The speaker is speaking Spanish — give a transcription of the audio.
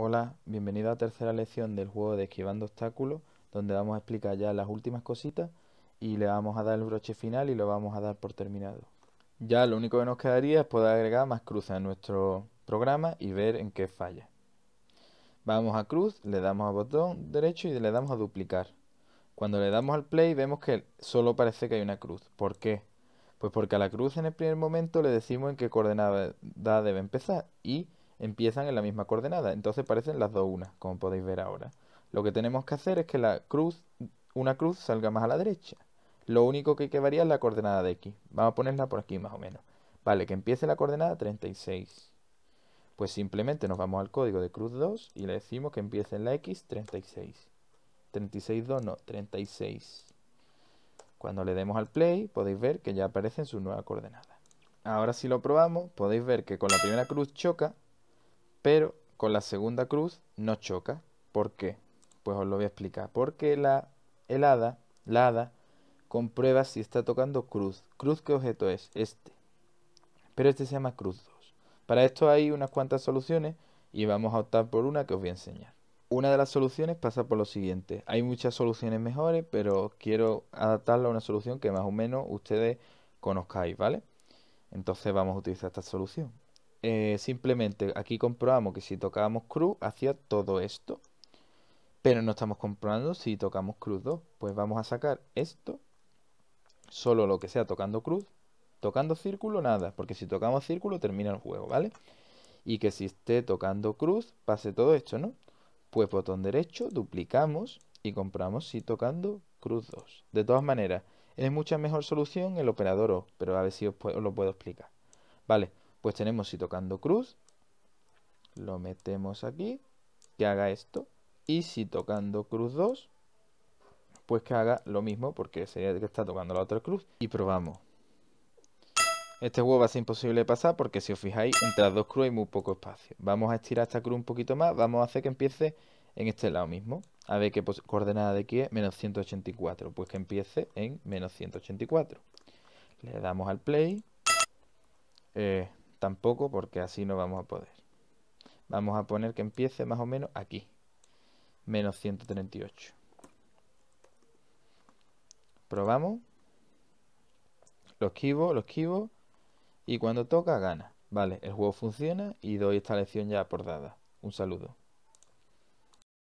Hola, bienvenido a la tercera lección del juego de esquivando obstáculos, donde vamos a explicar ya las últimas cositas y le vamos a dar el broche final y lo vamos a dar por terminado. Ya lo único que nos quedaría es poder agregar más cruces a nuestro programa y ver en qué falla. Vamos a cruz, le damos a botón derecho y le damos a duplicar. Cuando le damos al play vemos que solo parece que hay una cruz. ¿Por qué? Pues porque a la cruz en el primer momento le decimos en qué coordenada debe empezar y empiezan en la misma coordenada, entonces parecen las dos unas, como podéis ver ahora. Lo que tenemos que hacer es que la cruz, una cruz salga más a la derecha. Lo único que hay que variar es la coordenada de x. Vamos a ponerla por aquí más o menos. Vale, que empiece la coordenada 36. Pues simplemente nos vamos al código de cruz 2 y le decimos que empiece en la x 36. 36, 2, no, 36. Cuando le demos al play podéis ver que ya aparecen sus nuevas coordenadas. Ahora si lo probamos podéis ver que con la primera cruz choca pero con la segunda cruz no choca. ¿Por qué? Pues os lo voy a explicar. Porque la, helada, hada, comprueba si está tocando cruz. ¿Cruz qué objeto es? Este. Pero este se llama cruz 2. Para esto hay unas cuantas soluciones y vamos a optar por una que os voy a enseñar. Una de las soluciones pasa por lo siguiente. Hay muchas soluciones mejores, pero quiero adaptarla a una solución que más o menos ustedes conozcáis, ¿vale? Entonces vamos a utilizar esta solución. Eh, simplemente aquí comprobamos que si tocábamos cruz hacía todo esto. Pero no estamos comprobando si tocamos cruz 2. Pues vamos a sacar esto. Solo lo que sea tocando cruz. Tocando círculo, nada. Porque si tocamos círculo termina el juego, ¿vale? Y que si esté tocando cruz pase todo esto, ¿no? Pues botón derecho, duplicamos y compramos si tocando cruz 2. De todas maneras, es mucha mejor solución el operador O, pero a ver si os lo puedo explicar. Vale, pues tenemos si tocando cruz, lo metemos aquí, que haga esto. Y si tocando cruz 2, pues que haga lo mismo, porque sería que está tocando la otra cruz. Y probamos. Este juego va a ser imposible de pasar porque si os fijáis, entre las dos cruz hay muy poco espacio. Vamos a estirar esta cruz un poquito más, vamos a hacer que empiece en este lado mismo. A ver qué coordenada de aquí es menos 184, pues que empiece en menos 184. Le damos al play. Eh, tampoco porque así no vamos a poder. Vamos a poner que empiece más o menos aquí, menos 138. Probamos, lo esquivo, lo esquivo y cuando toca gana. Vale, el juego funciona y doy esta lección ya por dada. Un saludo.